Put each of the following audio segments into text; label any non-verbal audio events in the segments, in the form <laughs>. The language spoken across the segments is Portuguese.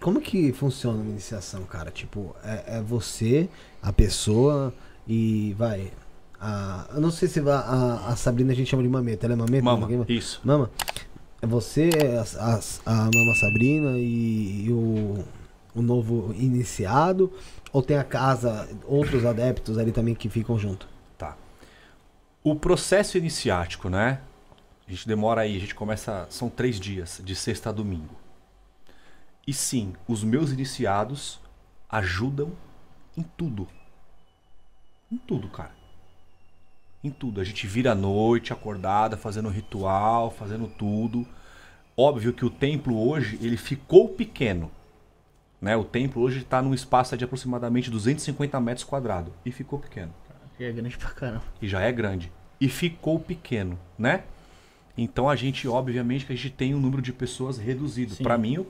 Como que funciona uma iniciação, cara? Tipo, é, é você, a pessoa e vai. A, eu não sei se a, a, a Sabrina a gente chama de mameta. Ela é mameta? Mama, isso. Mama. É você, é a, a, mama Sabrina e, e o, o novo iniciado? Ou tem a casa, outros adeptos ali também que ficam junto? Tá. O processo iniciático, né? A gente demora aí, a gente começa. São três dias, de sexta a domingo. E sim, os meus iniciados ajudam em tudo. Em tudo, cara. Em tudo. A gente vira à noite, acordada, fazendo ritual, fazendo tudo. Óbvio que o templo hoje, ele ficou pequeno. Né? O templo hoje está num espaço de aproximadamente 250 metros quadrados. E ficou pequeno. E é grande pra caramba. E já é grande. E ficou pequeno, né? Então a gente, obviamente, que a gente tem um número de pessoas reduzido. Para mim,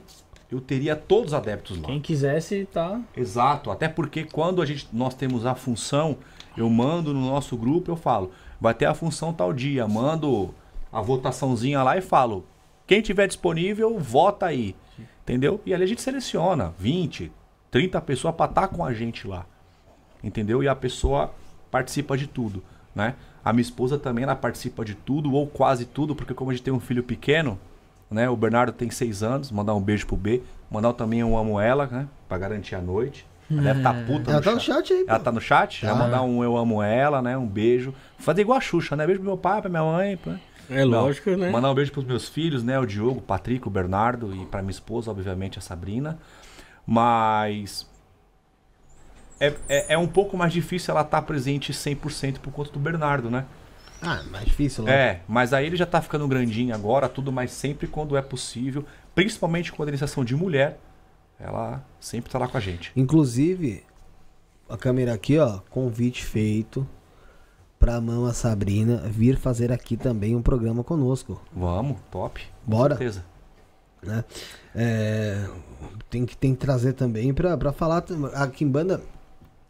eu teria todos os adeptos lá. Quem quisesse tá. Exato, até porque quando a gente nós temos a função, eu mando no nosso grupo, eu falo, vai ter a função tal dia, mando a votaçãozinha lá e falo, quem tiver disponível, vota aí. Entendeu? E ali a gente seleciona 20, 30 pessoas para estar tá com a gente lá. Entendeu? E a pessoa participa de tudo, né? A minha esposa também ela participa de tudo ou quase tudo, porque como a gente tem um filho pequeno, né? O Bernardo tem seis anos, mandar um beijo pro B. Mandar também um amo ela, né? Pra garantir a noite. Ela deve tá é. puta ela no tá no chat aí, pô. Ela tá no chat? Tá. mandar um eu amo ela, né? Um beijo. Fazer igual a Xuxa, né? Beijo pro meu pai, pra minha mãe. Pra... É lógico, né? Mandar um beijo pros meus filhos, né? O Diogo, o Patrick, o Bernardo e pra minha esposa, obviamente, a Sabrina. Mas. É, é, é um pouco mais difícil ela estar tá presente 100% por conta do Bernardo, né? Ah, mais difícil, né? É, mas aí ele já tá ficando grandinho agora, tudo, mas sempre quando é possível, principalmente com a é iniciação de mulher, ela sempre tá lá com a gente. Inclusive, a câmera aqui, ó, convite feito pra Mama Sabrina vir fazer aqui também um programa conosco. Vamos, top. Bora. Com certeza. Né? É, tem, que, tem que trazer também pra, pra falar. A Kimbanda,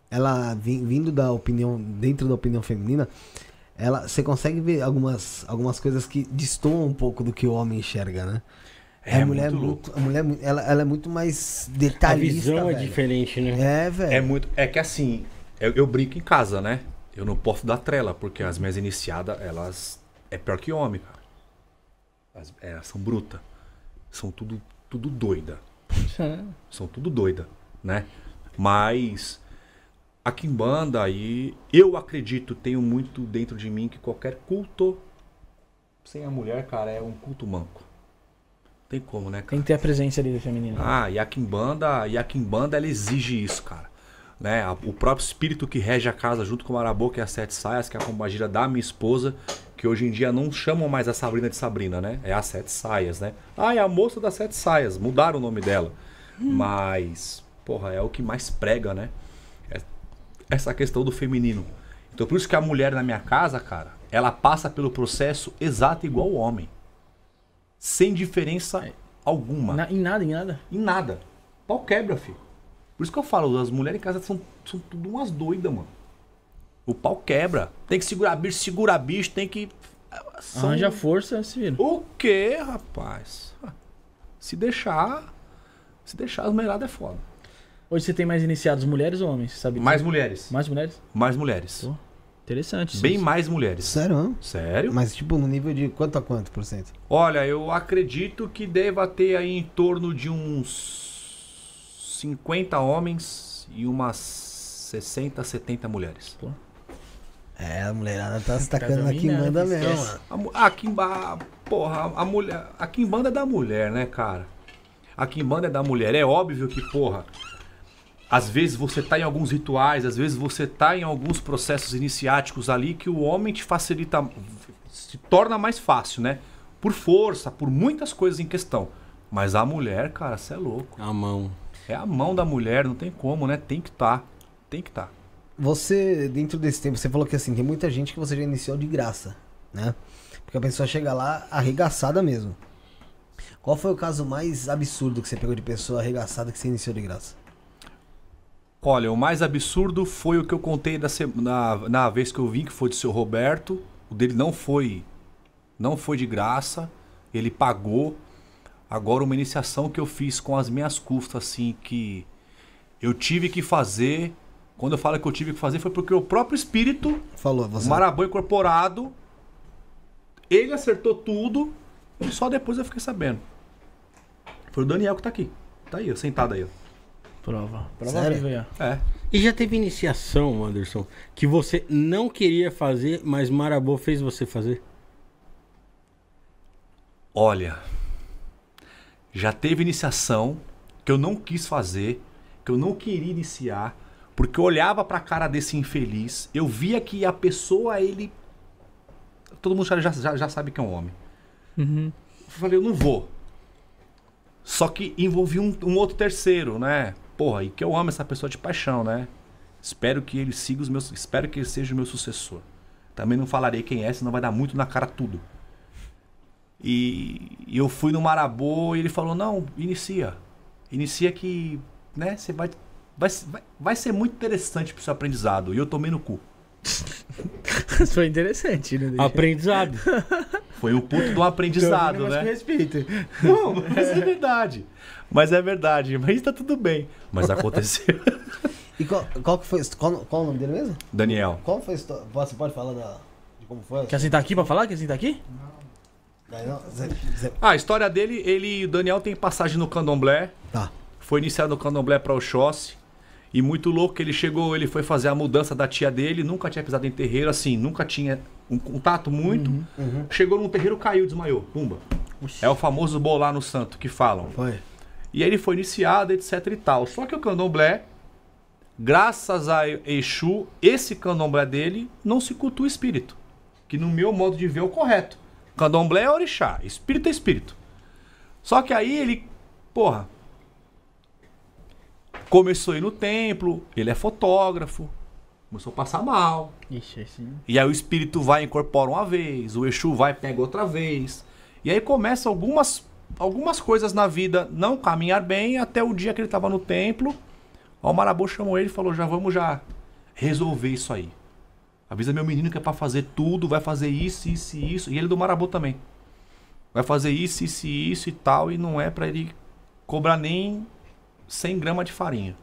ela vindo da opinião, dentro da opinião feminina, ela, você consegue ver algumas, algumas coisas que destoam um pouco do que o homem enxerga, né? É, a mulher é muito, muito a mulher é ela, ela, é muito mais detalhista. A visão é velho. é diferente, né? É, velho. É muito, é que assim, eu, eu brinco em casa, né? Eu não posso dar trela, porque as minhas iniciadas, elas é pior que homem, cara. As, elas são brutas São tudo tudo doida. É. <laughs> São tudo doida, né? Mas a Kimbanda e eu acredito, tenho muito dentro de mim que qualquer culto sem a mulher, cara, é um culto manco. Tem como, né, cara? Tem que ter a presença ali da feminina. Ah, e a Kimbanda, e a Kimbanda ela exige isso, cara. Né? O próprio espírito que rege a casa junto com o Maraboca que é a Sete Saias, que é a combagira da minha esposa, que hoje em dia não chamam mais a Sabrina de Sabrina, né? É a Sete Saias, né? Ah, é a moça das Sete Saias, mudaram o nome dela. Hum. Mas, porra, é o que mais prega, né? essa questão do feminino. Então por isso que a mulher na minha casa, cara, ela passa pelo processo exato igual o homem. Sem diferença é. alguma. Na, em nada, em nada. Em nada. Pau quebra, filho. Por isso que eu falo, as mulheres em casa são, são tudo umas doidas, mano. O pau quebra. Tem que segurar bicho, segura bicho, tem que. São... Arranja força, se vira. O quê, rapaz? Se deixar. Se deixar, as mulheradas é foda. Hoje você tem mais iniciados mulheres ou homens? Sabe? Mais mulheres. Mais mulheres? Mais mulheres. Pô, interessante. Bem isso. mais mulheres. Sério? Não? Sério. Mas tipo, no nível de quanto a quanto por cento? Olha, eu acredito que deva ter aí em torno de uns 50 homens e umas 60, 70 mulheres. Pô. É, a mulherada tá se tá tacando na quimbanda mesmo. Mano. A, a quimba, porra, a, mulher, a quimbanda é da mulher, né, cara? A quimbanda é da mulher. É óbvio que, porra, às vezes você está em alguns rituais, às vezes você está em alguns processos iniciáticos ali que o homem te facilita, se torna mais fácil, né? Por força, por muitas coisas em questão. Mas a mulher, cara, você é louco. A mão. É a mão da mulher, não tem como, né? Tem que estar. Tá. Tem que estar. Tá. Você, dentro desse tempo, você falou que assim, tem muita gente que você já iniciou de graça, né? Porque a pessoa chega lá arregaçada mesmo. Qual foi o caso mais absurdo que você pegou de pessoa arregaçada que você iniciou de graça? Olha, o mais absurdo foi o que eu contei na, na, na vez que eu vim, que foi do seu Roberto. O dele não foi, não foi de graça. Ele pagou. Agora uma iniciação que eu fiz com as minhas custas, assim, que eu tive que fazer. Quando eu falo que eu tive que fazer, foi porque o próprio espírito, falou, você... Marabô incorporado, ele acertou tudo. E só depois eu fiquei sabendo. Foi o Daniel que tá aqui. Tá aí, sentado aí, ó. Prova. Prova Sério? viva É. E já teve iniciação, Anderson, que você não queria fazer, mas Marabô fez você fazer? Olha, já teve iniciação que eu não quis fazer, que eu não queria iniciar, porque eu olhava para a cara desse infeliz, eu via que a pessoa, ele. Todo mundo já, já, já sabe que é um homem. Uhum. Eu falei, eu não vou. Só que envolvia um, um outro terceiro, né? Porra, e que eu amo essa pessoa de paixão, né? Espero que ele siga os meus. Espero que ele seja o meu sucessor. Também não falarei quem é, senão vai dar muito na cara tudo. E, e eu fui no Marabô e ele falou: não, inicia. Inicia que. né, você vai. Vai, vai ser muito interessante pro seu aprendizado. E eu tomei no cu. <laughs> Foi interessante, né? Aprendizado. <laughs> Foi o puto do aprendizado, então, né? Respeito. Não, <laughs> mas é. verdade. Mas é verdade. Mas tá tudo bem. Mas aconteceu. E qual, qual que foi. Qual, qual o nome dele mesmo? Daniel. Qual foi Você pode falar da, de como foi? Quer sentar aqui pra falar? Quer sentar aqui? Não. Zé, Ah, a história dele, ele. Daniel tem passagem no candomblé. Tá. Foi iniciado no candomblé pra Oxóssi. E muito louco, ele chegou, ele foi fazer a mudança da tia dele, nunca tinha pisado em terreiro, assim, nunca tinha um contato muito. Uhum, uhum. Chegou num terreiro, caiu, desmaiou. Pumba. É o famoso bolá no santo que falam. Foi. E aí ele foi iniciado, etc e tal. Só que o candomblé, graças a Exu, esse candomblé dele não se cultua espírito. Que no meu modo de ver é o correto. Candomblé é orixá, espírito é espírito. Só que aí ele, porra, começou a ir no templo, ele é fotógrafo, Começou a passar mal. Ixi, assim... E aí o espírito vai e incorpora uma vez, o Exu vai e pega outra vez. E aí começa algumas, algumas coisas na vida não caminhar bem até o dia que ele estava no templo. o Marabô chamou ele e falou: já vamos já resolver isso aí. Avisa meu menino que é para fazer tudo, vai fazer isso, isso e isso. E ele é do Marabô também. Vai fazer isso, isso e isso e tal. E não é para ele cobrar nem 100 gramas de farinha.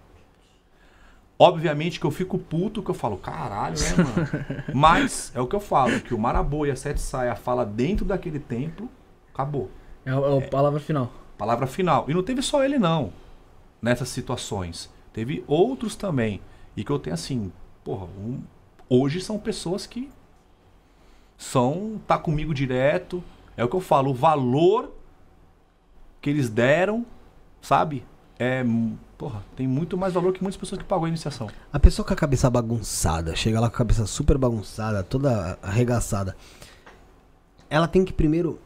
Obviamente que eu fico puto, que eu falo, caralho, né, mano? <laughs> Mas é o que eu falo, que o Marabô e a Sete Saia fala dentro daquele templo, acabou. É, a é, é palavra final. Palavra final. E não teve só ele, não, nessas situações. Teve outros também. E que eu tenho assim, porra, um, hoje são pessoas que são. tá comigo direto. É o que eu falo, o valor que eles deram, sabe? É Porra, tem muito mais valor que muitas pessoas que pagam a iniciação. A pessoa com a cabeça bagunçada, chega lá com a cabeça super bagunçada, toda arregaçada. Ela tem que primeiro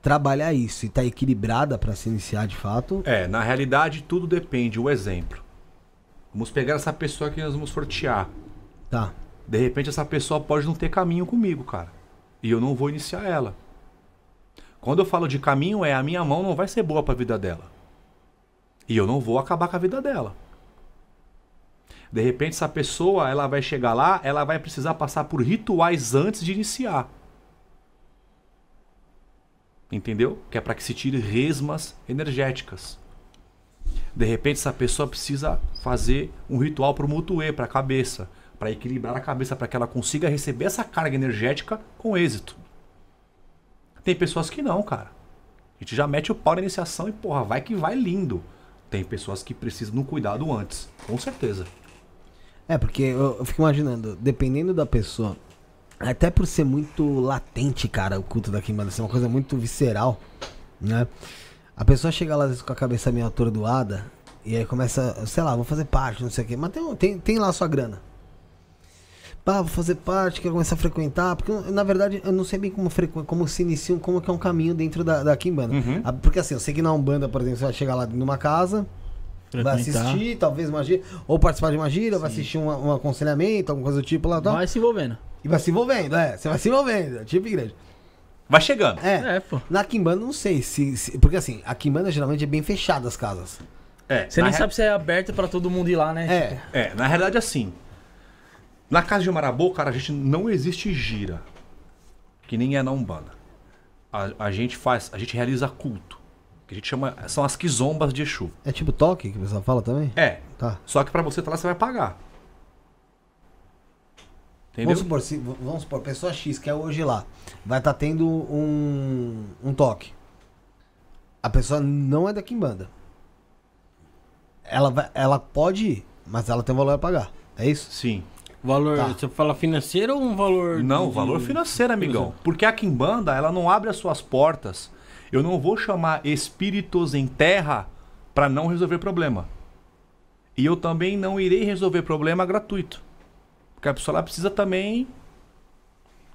trabalhar isso e estar tá equilibrada para se iniciar de fato. É, na realidade tudo depende. O exemplo. Vamos pegar essa pessoa que nós vamos sortear. Tá. De repente essa pessoa pode não ter caminho comigo, cara. E eu não vou iniciar ela. Quando eu falo de caminho, é a minha mão não vai ser boa para a vida dela. E eu não vou acabar com a vida dela. De repente, essa pessoa ela vai chegar lá, ela vai precisar passar por rituais antes de iniciar. Entendeu? Que é para que se tire resmas energéticas. De repente, essa pessoa precisa fazer um ritual para o mutuê, para a cabeça, para equilibrar a cabeça, para que ela consiga receber essa carga energética com êxito. Tem pessoas que não, cara. A gente já mete o pau na iniciação e, porra, vai que vai lindo. Tem pessoas que precisam de um cuidado antes, com certeza. É, porque eu, eu fico imaginando, dependendo da pessoa, até por ser muito latente, cara, o culto da queimada, ser uma coisa muito visceral, né? A pessoa chega lá às vezes com a cabeça meio atordoada e aí começa, sei lá, vou fazer parte, não sei o quê, mas tem, tem, tem lá a sua grana pá, vou fazer parte, quero começar a frequentar, porque na verdade eu não sei bem como como se inicia, como que é um caminho dentro da, da Kimbanda. Uhum. Ah, porque assim, eu sei que na Umbanda, por exemplo, você vai chegar lá numa casa, Vai assistir, talvez magia, ou participar de uma gira, vai assistir uma, um aconselhamento, alguma coisa do tipo lá. Tal. Vai se envolvendo. E vai se envolvendo, é. Você vai se envolvendo, é tipo igreja. Vai chegando. É. é pô. Na Kimbanda, não sei se, se, Porque assim, a Kimbanda geralmente é bem fechada as casas. É. Você nem re... sabe se é aberta para todo mundo ir lá, né? É. É, na realidade, é assim. Na casa de Marabô, cara, a gente não existe gira. Que nem é na Umbanda. A, a gente faz, a gente realiza culto. Que a gente chama. São as quizombas de Exu. É tipo toque que o pessoal fala também? É. Tá. Só que pra você estar tá lá, você vai pagar. Entendeu? Vamos supor, se, vamos supor, pessoa X que é hoje lá, vai estar tá tendo um, um toque. A pessoa não é da Kimbanda. Ela, vai, ela pode ir, mas ela tem um valor a pagar. É isso? Sim. Valor, tá. você fala financeiro ou um valor. Não, de... valor financeiro, amigão. Porque a Kimbanda, ela não abre as suas portas. Eu não vou chamar espíritos em terra para não resolver problema. E eu também não irei resolver problema gratuito. Porque a pessoa lá precisa também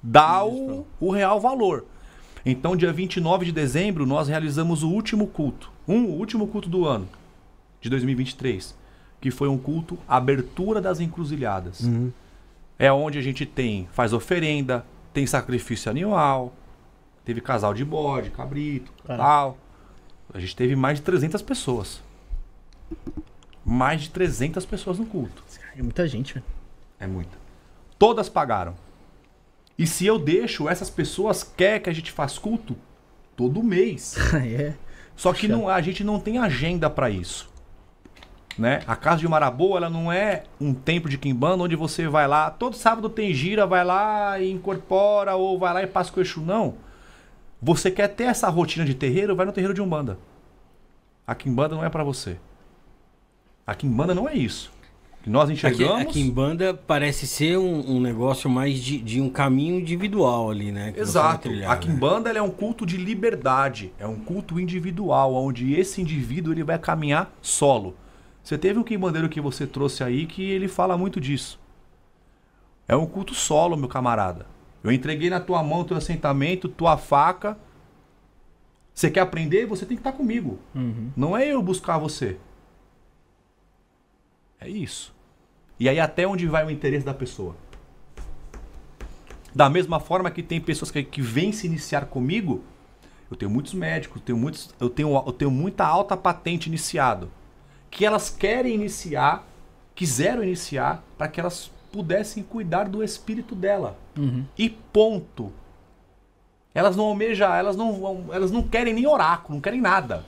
dar o, o real valor. Então, dia 29 de dezembro, nós realizamos o último culto. Um, o último culto do ano, de 2023 que foi um culto abertura das encruzilhadas. Uhum. É onde a gente tem, faz oferenda, tem sacrifício animal, teve casal de bode, cabrito, tal. A gente teve mais de 300 pessoas. Mais de 300 pessoas no culto. É muita gente, velho. É muita. Todas pagaram. E se eu deixo essas pessoas quer que a gente faça culto todo mês. <laughs> é. Só que não, a gente não tem agenda para isso. Né? A Casa de Marabô ela não é um templo de Kimbanda onde você vai lá, todo sábado tem gira, vai lá e incorpora ou vai lá e passa com o Exu, não. Você quer ter essa rotina de terreiro, vai no terreiro de Umbanda. A Kimbanda não é para você. A Kimbanda não é isso. Que nós enxergamos. a Kimbanda parece ser um, um negócio mais de, de, um caminho individual ali, né? Exato. Trilhar, a né? Kimbanda né? é um culto de liberdade, é um culto individual, onde esse indivíduo ele vai caminhar solo. Você teve um quimbandeiro que você trouxe aí que ele fala muito disso. É um culto solo, meu camarada. Eu entreguei na tua mão teu assentamento, tua faca. Você quer aprender? Você tem que estar comigo. Uhum. Não é eu buscar você. É isso. E aí até onde vai o interesse da pessoa? Da mesma forma que tem pessoas que, que vêm se iniciar comigo, eu tenho muitos médicos, tenho muitos, eu, tenho, eu tenho muita alta patente iniciado que elas querem iniciar, quiseram iniciar, para que elas pudessem cuidar do espírito dela. Uhum. E ponto. Elas não almejam, elas não, elas não querem nem oráculo, não querem nada.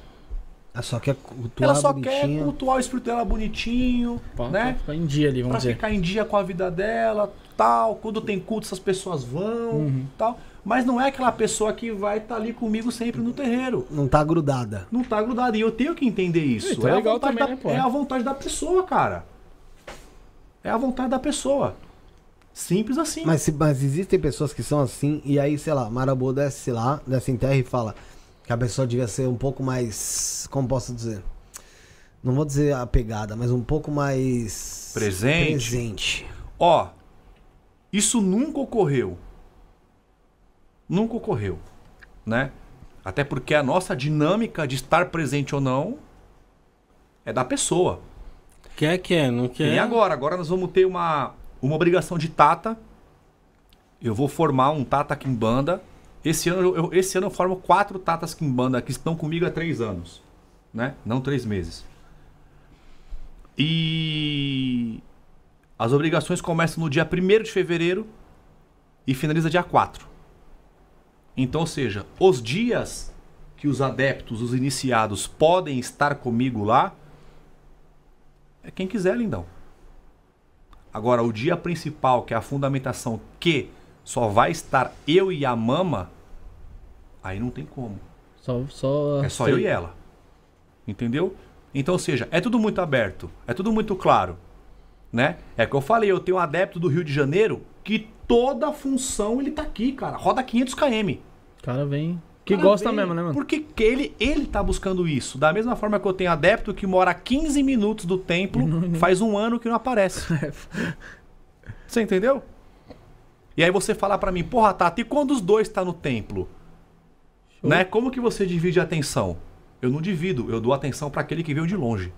Ela é só quer cultuar Ela só bonitinho. quer cultuar o espírito dela bonitinho, né? Pra ficar em dia ali, vamos pra dizer. Pra ficar em dia com a vida dela, tal. Quando tem culto, essas pessoas vão, uhum. tal mas não é aquela pessoa que vai estar tá ali comigo sempre no terreiro. Não tá grudada. Não tá grudada. E eu tenho que entender isso. Então é, é, legal também, da, né, é a vontade da pessoa, cara. É a vontade da pessoa. Simples assim. Mas, mas existem pessoas que são assim, e aí, sei lá, Marabô desce lá, desce em terra e fala que a pessoa devia ser um pouco mais. Como posso dizer? Não vou dizer apegada, mas um pouco mais. Presente. Presente. Ó, isso nunca ocorreu nunca ocorreu, né? Até porque a nossa dinâmica de estar presente ou não é da pessoa. Quer, quer, não quer. E agora? Agora nós vamos ter uma, uma obrigação de Tata. Eu vou formar um Tata Kimbanda. Esse ano eu, esse ano eu formo quatro Tatas Kimbanda que estão comigo há três anos. Né? Não três meses. E as obrigações começam no dia 1 de fevereiro e finaliza dia 4. Então, ou seja, os dias que os adeptos, os iniciados podem estar comigo lá, é quem quiser, lindão. Agora, o dia principal, que é a fundamentação que só vai estar eu e a mama, aí não tem como. Só, só... É só eu e ela. Entendeu? Então, ou seja, é tudo muito aberto, é tudo muito claro, né? É que eu falei, eu tenho um adepto do Rio de Janeiro que toda função ele tá aqui, cara. Roda 500 km. Cara, vem. Que cara gosta vem, mesmo, né, mano? Porque ele, ele tá buscando isso. Da mesma forma que eu tenho adepto que mora 15 minutos do templo, <laughs> uhum. faz um ano que não aparece. <laughs> você entendeu? E aí você fala para mim, porra, Tata, e quando os dois tá no templo? Show. Né? Como que você divide a atenção? Eu não divido, eu dou atenção para aquele que veio de longe.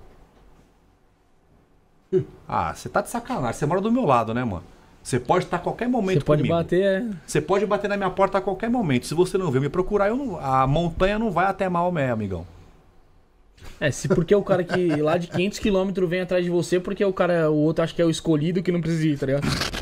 Hum. Ah, você tá de sacanagem, você mora do meu lado, né, mano? Você pode estar a qualquer momento Você pode comigo. bater, é. Você pode bater na minha porta a qualquer momento. Se você não vier me procurar, não... a montanha não vai até meu amigão. É, se porque é o cara que lá de 500 km vem atrás de você, porque é o cara, o outro acho que é o escolhido que não precisa ir, tá ligado?